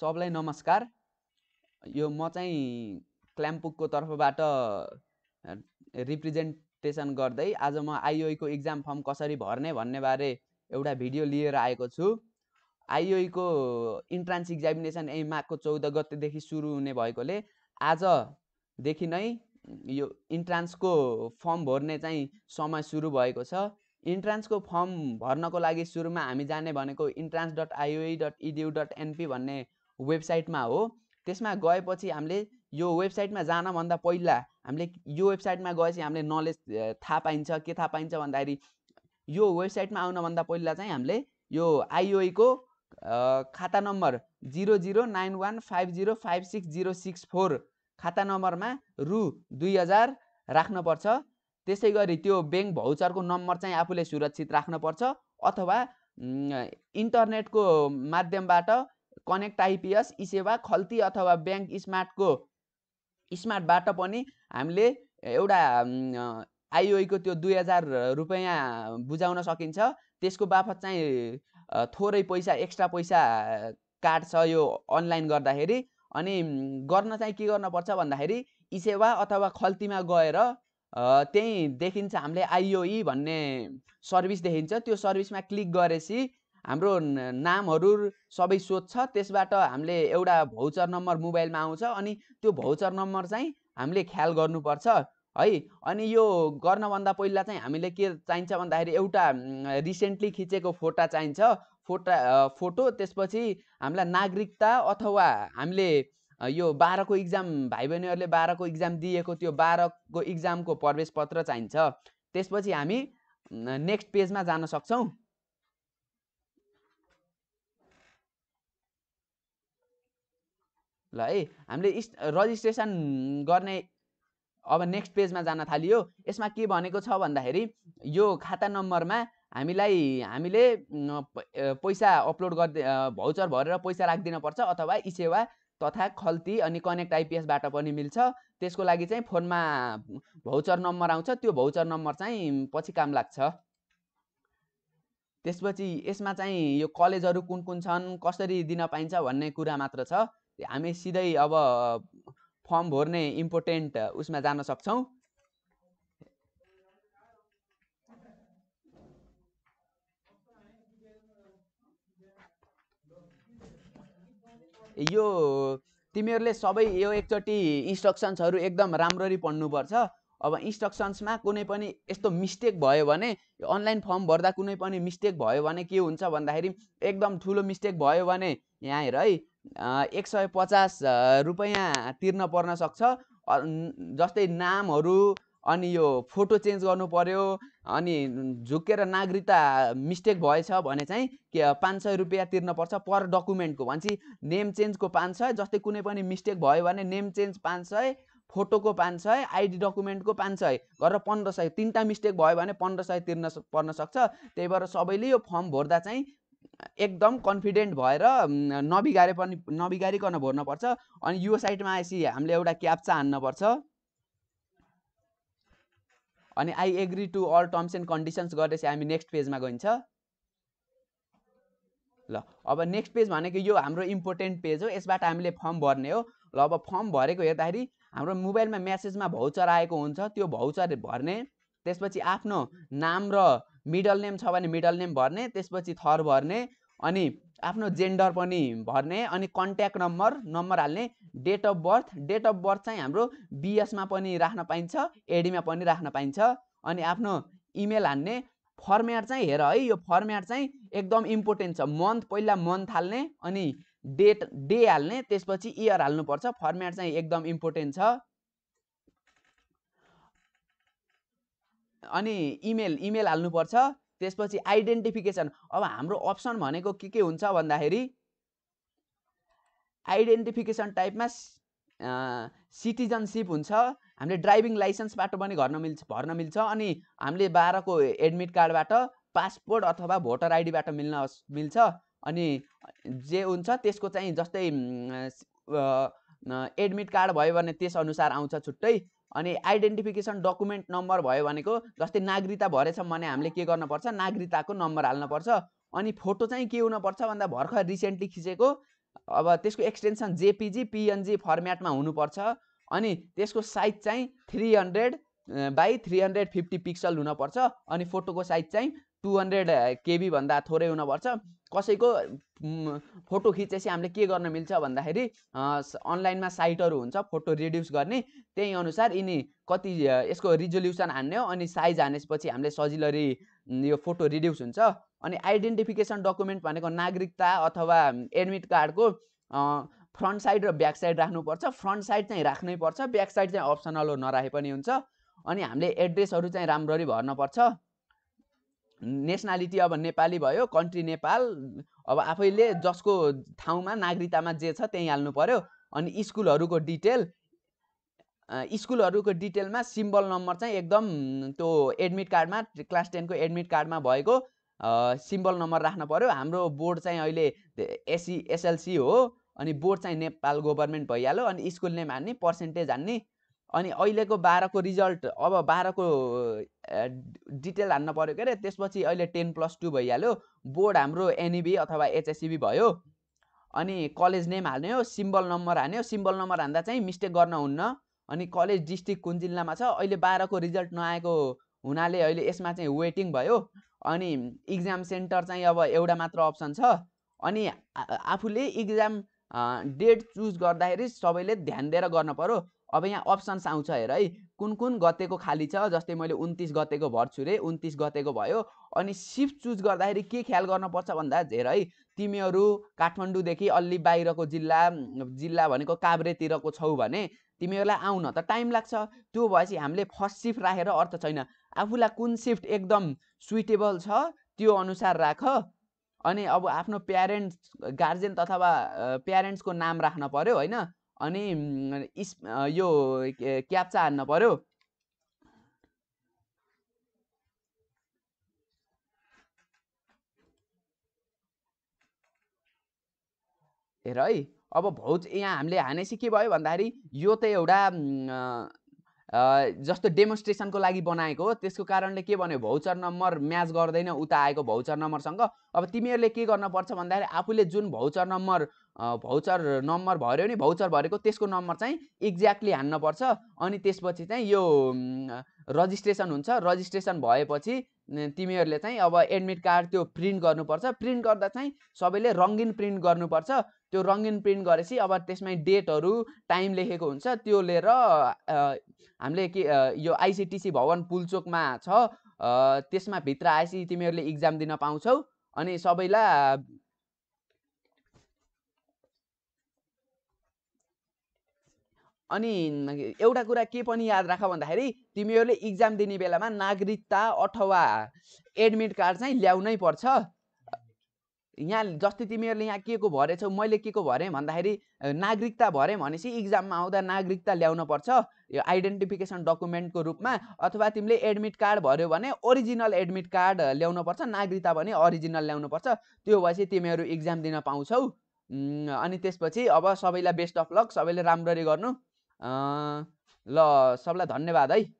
सबलाई नमस्कार यो म चाहिँ क्ल्याम्पुकको तर्फबाट रिप्रेजेन्टेसन गर्दै आज म आइओईको इक्जाम फर्म कसरी भर्ने भन्नेबारे एउटा भिडियो लिएर आएको छु आइओईको इन्ट्रान्स इक्जामिनेसन यही माघको चौध गतेदेखि सुरु हुने भएकोले आजदेखि नै यो इन्ट्रान्सको फर्म भर्ने चाहिँ समय सुरु भएको छ इन्ट्रान्सको फर्म भर्नको लागि सुरुमा हामी जाने भनेको entrance dot IOE e dot edu e dot NP भन्ने वेबसाइटमा हो त्यसमा गएपछि हामीले यो वेबसाइटमा जानभन्दा पहिला हामीले यो वेबसाइटमा गएपछि हामीले नलेज थाहा पाइन्छ के थाहा पाइन्छ भन्दाखेरि यो वेबसाइटमा आउनभन्दा पहिला चाहिँ हामीले यो आइओईको e खाता number zero zero nine one five zero five six zero six four खाता नम्बरमा रु दुई हजार राख्नुपर्छ त्यसै गरी त्यो ब्याङ्क भाउचरको नम्बर चाहिँ आफूले सुरक्षित राख्नुपर्छ अथवा इन्टरनेटको माध्यमबाट कनेक्ट आइपिएस ई सेवा खल्ती अथवा ब्याङ्क स्मार्टको स्मार्टबाट पनि हामीले एउटा आइओईको त्यो दुई हजार रुपियाँ बुझाउन सकिन्छ त्यसको बापत चाहिँ थोरै पैसा एक्स्ट्रा पैसा काट्छ यो अनलाइन गर्दाखेरि अनि गर्न चाहिँ के गर्नुपर्छ भन्दाखेरि ई सेवा अथवा खल्तीमा गएर त्यहीँ देखिन्छ हामीले आइओई भन्ने सर्भिस देखिन्छ त्यो सर्भिसमा क्लिक गरेपछि हाम्रो नामहरू सबै सोध्छ त्यसबाट हामीले एउटा भौचर नम्बर मोबाइलमा आउँछ अनि त्यो भौचर नम्बर चाहिँ हामीले ख्याल गर्नुपर्छ है अनि यो गर्नभन्दा पहिला चाहिँ हामीले के चाहिन्छ भन्दाखेरि एउटा रिसेन्टली खिचेको फोटो चाहिन्छ फोटा फोटो त्यसपछि हामीलाई नागरिकता अथवा हामीले यो बाह्रको इक्जाम भाइ बहिनीहरूले बाह्रको इक्जाम दिएको त्यो बाह्रको इक्जामको प्रवेश पत्र चाहिन्छ त्यसपछि हामी नेक्स्ट पेजमा जान सक्छौँ ल है हामीले इस् रजिस्ट्रेसन गर्ने अब नेक्स्ट पेजमा जान थालियो यसमा के भनेको छ भन्दाखेरि यो खाता नम्बरमा हामीलाई हामीले पैसा अपलोड गर्दै भाउचर भरेर पैसा राखिदिनुपर्छ अथवा इसेवा तथा खल्ती अनि कनेक्ट आइपिएसबाट पनि मिल्छ त्यसको लागि चाहिँ फोनमा भौचर नम्बर आउँछ त्यो भौचर नम्बर चाहिँ पछि काम लाग्छ त्यसपछि यसमा चाहिँ यो कलेजहरू कुन कुन छन् कसरी दिन पाइन्छ भन्ने कुरा मात्र छ हामी सिधै अब फर्म भर्ने इम्पोर्टेन्ट उसमा जान सक्छौँ यो तिमीहरूले सबै यो एकचोटि इन्स्ट्रक्सन्सहरू एकदम राम्ररी पढ्नुपर्छ अब इन्स्ट्रक्सन्समा कुनै पनि यस्तो मिस्टेक भयो भने अनलाइन फर्म भर्दा कुनै पनि मिस्टेक भयो भने के हुन्छ भन्दाखेरि एकदम ठुलो मिस्टेक भयो भने यहाँ हेर है एक सय पचास रुपियाँ तिर्न पर्न सक्छ जस्तै नामहरू अनि यो फोटो चेन्ज गर्नु पर्यो अनि झुकेर नागरिकता मिस्टेक भएछ भने चाहिँ के पाँच सय रुपियाँ तिर्नुपर्छ पर डकुमेन्टको भनेपछि नेम चेन्जको पाँच सय जस्तै कुनै पनि मिस्टेक भयो भने नेम चेन्ज पाँच सय फोटोको पाँच सय आइडी डकुमेन्टको पाँच सय गरेर पन्ध्र सय तिनवटा मिस्टेक भयो भने पन्ध्र सय तिर्न पर्न सक्छ त्यही भएर सबैले यो फर्म भर्दा चाहिँ एकदम कन्फिडेन्ट भएर नबिगारे पनि नबिगारिकन भर्नुपर्छ अनि यो साइडमा आएपछि हामीले एउटा क्याप्चा हान्नुपर्छ अनि I agree to all terms and conditions गरेपछि हामी नेक्स्ट पेजमा गइन्छ ल अब नेक्स्ट पेज भनेको यो हाम्रो इम्पोर्टेन्ट पेज हो यसबाट हामीले फर्म भर्ने हो ल अब फर्म भरेको हेर्दाखेरि हाम्रो मोबाइलमा म्यासेजमा भाउचर आएको हुन्छ त्यो भौचर भर्ने त्यसपछि आफ्नो नाम र मिडल नेम छ भने मिडल नेम भर्ने त्यसपछि थर भर्ने अनि आफ्नो जेन्डर पनि भर्ने अनि कन्ट्याक्ट नम्बर नम्बर हाल्ने date of birth date of birth चाहिँ हाम्रो बिएसमा पनि राख्न पाइन्छ एडीमा पनि राख्न पाइन्छ अनि आफ्नो इमेल हाल्ने फर्म्याट चाहिँ हेर है यो फर्म्याट चाहिँ एकदम इम्पोर्टेन्ट छ मन्थ पहिला मन्थ हाल्ने अनि डेट डे हाल्ने त्यसपछि इयर हाल्नुपर्छ फर्म्याट चाहिँ एकदम इम्पोर्टेन्ट छ अनि इमेल इमेल हाल्नुपर्छ त्यसपछि आइडेन्टिफिकेसन अब हाम्रो अप्सन भनेको के के हुन्छ भन्दाखेरि आइडेन्टिफिकेसन टाइपमा सिटिजनसिप हुन्छ हामीले ड्राइभिङ लाइसेन्सबाट पनि घर्न मिल्छ भर्न मिल्छ अनि हामीले बाह्रको एडमिट कार्डबाट पासपोर्ट अथवा भोटर आइडीबाट मिल्न मिल्छ अनि जे हुन्छ त्यसको चाहिँ जस्तै एडमिट कार्ड भयो भने त्यसअनुसार आउँछ छुट्टै अनि आइडेन्टिफिकेसन डकुमेन्ट नम्बर भयो भनेको जस्तै नागरिकता भरेछौँ भने हामीले के गर्नुपर्छ नागरिकताको नम्बर हाल्नुपर्छ अनि फोटो चाहिँ के हुनुपर्छ भन्दा भर्खर रिसेन्टली खिचेको अब त्यसको एक्सटेन्सन जेपिजी पिएनजी फर्मेटमा हुनुपर्छ अनि त्यसको साइज चाहिँ three hundred by three hundred fifty pixel हुनपर्छ अनि फोटोको साइज चाहिँ टु हन्ड्रेड केबीभन्दा थोरै हुनपर्छ कसैको फोटो खिचेपछि हामीले के गर्न मिल्छ भन्दाखेरि अनलाइनमा साइटहरू हुन्छ फोटो रिड्युस गर्ने त्यही अनुसार यिनी कति यसको रिजोल्युसन हान्ने हो अनि साइज हानेपछि हामीले सजिलरी यो फोटो रिड्युस हुन्छ अनि आइडेन्टिफिकेसन डकुमेन्ट भनेको नागरिकता अथवा एडमिट कार्डको फ्रन्ट साइड र ब्याक साइड राख्नुपर्छ फ्रन्ट साइड चाहिँ राख्नै पर्छ ब्याक साइड चाहिँ अप्सनल हो नराखे पनि हुन्छ अनि हामीले एड्रेसहरू चाहिँ राम्ररी भर्नुपर्छ नेसनालिटी अब नेपाली भयो कन्ट्री नेपाल अब आफैले जसको ठाउँमा नागरिकतामा जे छ त्यहीँ हाल्नु पऱ्यो अनि स्कुलहरूको डिटेल स्कुलहरूको डिटेलमा सिम्बल नम्बर चाहिँ एकदम त्यो एडमिट कार्डमा क्लास टेनको एडमिट कार्डमा भएको सिम्बल नम्बर राख्नु पऱ्यो हाम्रो बोर्ड चाहिँ अहिले एसी एसएलसी हो अनि बोर्ड चाहिँ नेपाल गभर्मेन्ट भइहाल्यो अनि स्कुल नेम हान्ने पर्सेन्टेज हान्ने अनि अहिलेको बाह्रको रिजल्ट अब बाह्रको डिटेल हान्न पऱ्यो के अरे त्यसपछि अहिले टेन प्लस टू भइहाल्यो बोर्ड हाम्रो एनइबी अथवा एचएसइबी भयो अनि कलेज नेम हाल्ने हो सिम्बल नम्बर हान्यो हो सिम्बल नम्बर हान्दा चाहिँ मिस्टेक गर्न हुन्न अनि कलेज डिस्ट्रिक्ट कुन जिल्लामा छ अहिले बाह्रको रिजल्ट नआएको हुनाले अहिले यसमा चाहिँ वेटिङ भयो अनि इक्जाम सेन्टर चाहिँ अब एउटा मात्र अप्सन छ अनि आफूले इक्जाम डेट चुज गर्दाखेरि सबैले ध्यान दिएर गर्न पऱ्यो अब यहाँ अप्सन्स आउँछ हेर है कुन कुन गतेको खाली छ जस्तै मैले उन्तिस गतेको भर्छु रे उन्तिस गतेको भयो अनि सिफ्ट चुज गर्दाखेरि के ख्याल गर्नुपर्छ भन्दा हेर है तिमीहरू काठमाडौँदेखि अलि बाहिरको जिल्ला जिल्ला भनेको काभ्रेतिरको छौ भने तिमीहरूलाई आउन त टाइम लाग्छ त्यो भएपछि हामीले फर्स्ट सिफ्ट राखेर अर्थ छैन आफूलाई कुन सिफ्ट एकदम सुइटेबल छ त्यो अनुसार राख अनि अब आफ्नो प्यारेन्ट्स गार्जेन अथवा प्यारेन्ट्सको नाम राख्न पऱ्यो होइन अनि यो क्याप्चा हान्न पर्यो हेर है अब भौज यहाँ हामीले हानेपछि के भयो भन्दाखेरि यो त एउटा जस्तो डेमोन्स्ट्रेसनको लागि बनाएको हो त्यसको कारणले के भन्यो भौचर नम्बर म्याच गर्दैन उता आएको भौचर नम्बरसँग अब तिमीहरूले के गर्नुपर्छ भन्दाखेरि आफूले जुन भौचर नम्बर भाउचर नम्बर भऱ्यो नि भौचर भरेको त्यसको नम्बर चाहिँ एक्ज्याक्टली हान्नपर्छ अनि त्यसपछि चाहिँ यो रजिस्ट्रेसन हुन्छ रजिस्ट्रेसन भएपछि तिमीहरूले चाहिँ अब एडमिट कार्ड त्यो प्रिन्ट गर्नुपर्छ प्रिन्ट गर्दा चाहिँ सबैले रङ्गिन प्रिन्ट गर्नुपर्छ त्यो रङ्गिन प्रिन्ट गरेपछि अब त्यसमा डेटहरू टाइम लेखेको हुन्छ त्यो लिएर हामीले के यो आइसिटिसी भवन पुलचोकमा छ त्यसमा भित्र आएपछि तिमीहरूले इक्जाम दिन पाउँछौ अनि सबैलाई अनि एउटा कुरा के पनि याद राख भन्दाखेरि तिमीहरूले इक्जाम दिने बेलामा नागरिकता अथवा एडमिट कार्ड चाहिँ ल्याउनै पर्छ यहाँ जस्तै तिमीहरूले यहाँ के को भरेछौ मैले के को भरेँ भन्दाखेरि नागरिकता भरेँ भनेपछि इक्जाममा आउँदा नागरिकता ल्याउन पर्छ यो आइडेन्टिफिकेसन डकुमेन्टको रूपमा अथवा तिमीले एडमिट कार्ड भर्यो भने ओरिजिनल एडमिट कार्ड ल्याउनु पर्छ नागरिकता भने ओरिजिनल ल्याउनु पर्छ त्यो भएपछि तिमीहरू इक्जाम दिन पाउँछौ अनि त्यसपछि अब सबैलाई बेस्ट अफ लक सबैले राम्ररी गर्नु ल सबलाई धन्यवाद है